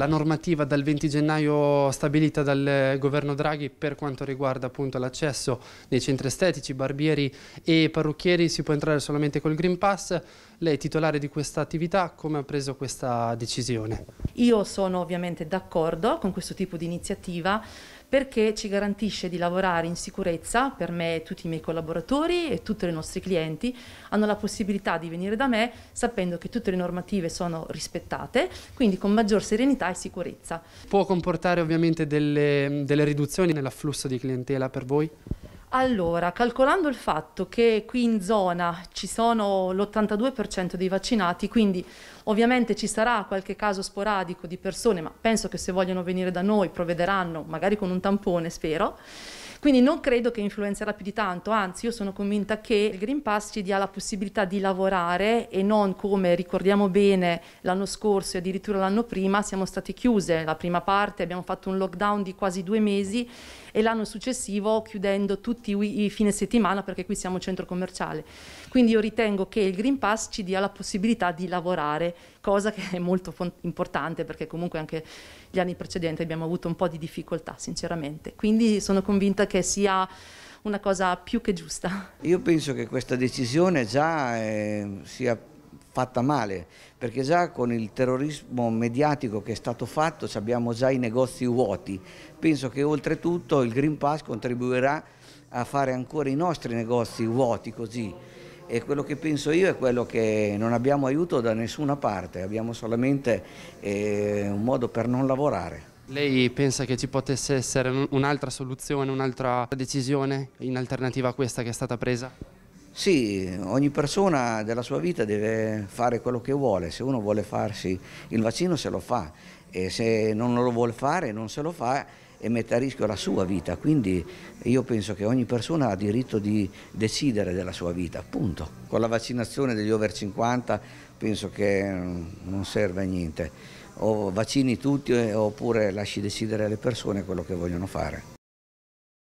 la normativa dal 20 gennaio stabilita dal eh, governo Draghi per quanto riguarda l'accesso nei centri estetici, barbieri e parrucchieri si può entrare solamente col Green Pass. Lei è titolare di questa attività, come ha preso questa decisione? Io sono ovviamente d'accordo con questo tipo di iniziativa perché ci garantisce di lavorare in sicurezza, per me tutti i miei collaboratori e tutti i nostri clienti hanno la possibilità di venire da me sapendo che tutte le normative sono rispettate, quindi con maggior serenità e sicurezza. Può comportare ovviamente delle, delle riduzioni nell'afflusso di clientela per voi? Allora, calcolando il fatto che qui in zona ci sono l'82% dei vaccinati, quindi ovviamente ci sarà qualche caso sporadico di persone, ma penso che se vogliono venire da noi provvederanno, magari con un tampone, spero. Quindi non credo che influenzerà più di tanto, anzi io sono convinta che il Green Pass ci dia la possibilità di lavorare e non come ricordiamo bene l'anno scorso e addirittura l'anno prima siamo state chiuse la prima parte, abbiamo fatto un lockdown di quasi due mesi e l'anno successivo chiudendo tutti i fine settimana perché qui siamo centro commerciale. Quindi io ritengo che il Green Pass ci dia la possibilità di lavorare cosa che è molto importante perché comunque anche gli anni precedenti abbiamo avuto un po' di difficoltà sinceramente. Quindi sono convinta che sia una cosa più che giusta. Io penso che questa decisione già eh, sia fatta male, perché già con il terrorismo mediatico che è stato fatto abbiamo già i negozi vuoti. Penso che oltretutto il Green Pass contribuirà a fare ancora i nostri negozi vuoti così e quello che penso io è quello che non abbiamo aiuto da nessuna parte, abbiamo solamente eh, un modo per non lavorare. Lei pensa che ci potesse essere un'altra soluzione, un'altra decisione in alternativa a questa che è stata presa? Sì, ogni persona della sua vita deve fare quello che vuole, se uno vuole farsi il vaccino se lo fa e se non lo vuole fare non se lo fa e mette a rischio la sua vita, quindi io penso che ogni persona ha diritto di decidere della sua vita, punto. Con la vaccinazione degli over 50 penso che mm, non serve a niente, o vaccini tutti oppure lasci decidere alle persone quello che vogliono fare.